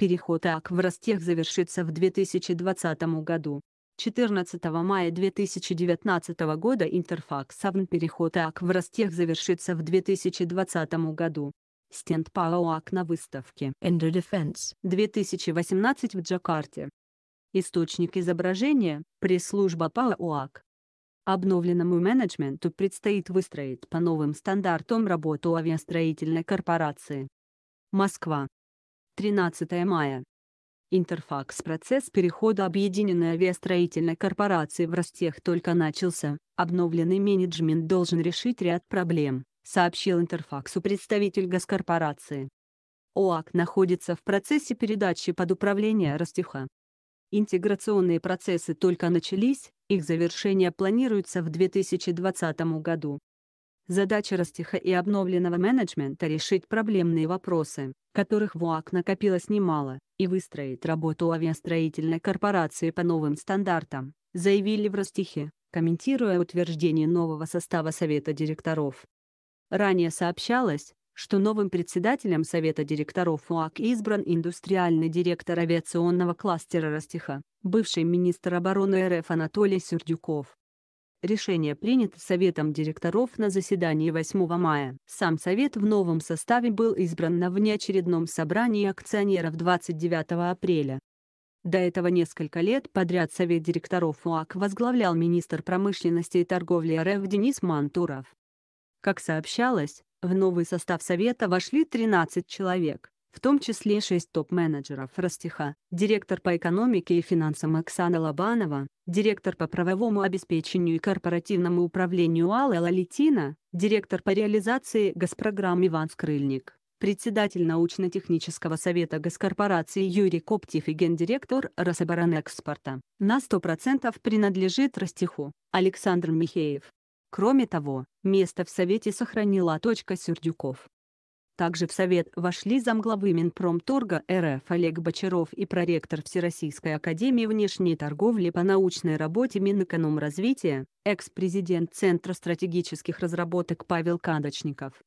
Переход а АК в Ростех завершится в 2020 году. 14 мая 2019 года Интерфакс Савн переход а АК в Ростех завершится в 2020 году. Стенд ПАО АК на выставке Ender Defense 2018 в Джакарте. Источник изображения – пресс-служба ПАО АК. Обновленному менеджменту предстоит выстроить по новым стандартам работу авиастроительной корпорации. Москва. 13 мая. Интерфакс-процесс перехода объединенной авиастроительной корпорации в Ростех только начался, обновленный менеджмент должен решить ряд проблем, сообщил Интерфаксу представитель госкорпорации. ОАК находится в процессе передачи под управление Ростеха. Интеграционные процессы только начались, их завершение планируется в 2020 году. Задача Ростиха и обновленного менеджмента решить проблемные вопросы, которых в УАК накопилось немало, и выстроить работу авиастроительной корпорации по новым стандартам, заявили в Ростихе, комментируя утверждение нового состава Совета директоров. Ранее сообщалось, что новым председателем Совета директоров УАК избран индустриальный директор авиационного кластера Ростиха, бывший министр обороны РФ Анатолий Сердюков. Решение принято Советом директоров на заседании 8 мая. Сам Совет в новом составе был избран на внеочередном собрании акционеров 29 апреля. До этого несколько лет подряд Совет директоров УАК возглавлял министр промышленности и торговли РФ Денис Мантуров. Как сообщалось, в новый состав Совета вошли 13 человек в том числе шесть топ-менеджеров Ростиха, директор по экономике и финансам Оксана Лобанова, директор по правовому обеспечению и корпоративному управлению Алла Лалитина, директор по реализации госпрограмм Иван Скрыльник председатель научно-технического совета Газкорпорации Юрий Коптев и гендиректор Рособоронэкспорта, на 100% принадлежит Ростиху, Александр Михеев. Кроме того, место в совете сохранила точка Сердюков. Также в Совет вошли замглавы Минпромторга РФ Олег Бочаров и проректор Всероссийской Академии внешней торговли по научной работе Минэкономразвития, экс-президент Центра стратегических разработок Павел Кадочников.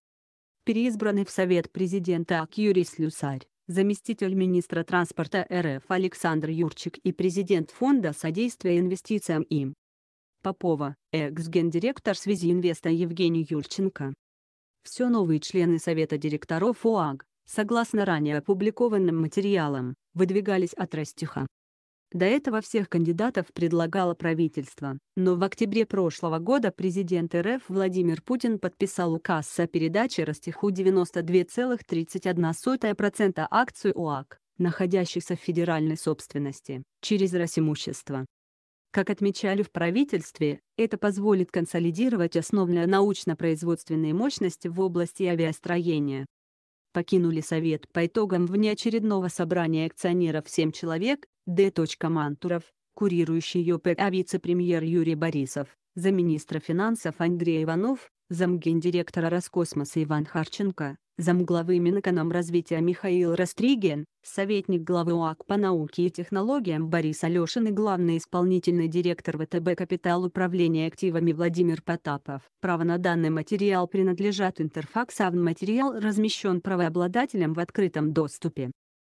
Переизбранный в Совет президента АК Юрий Слюсарь, заместитель министра транспорта РФ Александр Юрчик и президент Фонда содействия инвестициям им. Попова, экс-гендиректор связи инвеста Евгений Юрченко, все новые члены Совета директоров ОАГ, согласно ранее опубликованным материалам, выдвигались от Ростиха. До этого всех кандидатов предлагало правительство, но в октябре прошлого года президент РФ Владимир Путин подписал указ о передаче Ростеху 92,31% акций ОАК, находящихся в федеральной собственности, через Росимущество. Как отмечали в правительстве, это позволит консолидировать основные научно-производственные мощности в области авиастроения. Покинули совет по итогам внеочередного собрания акционеров 7 человек, Д. Мантуров, курирующий ЮПК а вице-премьер Юрий Борисов, замминистра финансов Андрей Иванов, замгендиректора Роскосмоса Иван Харченко, замглавы Минэкономразвития Михаил Растригин, советник главы ОАК по науке и технологиям Борис Алешин и главный исполнительный директор ВТБ «Капитал управления активами» Владимир Потапов. Право на данный материал принадлежат Интерфакс а Материал размещен правообладателем в открытом доступе.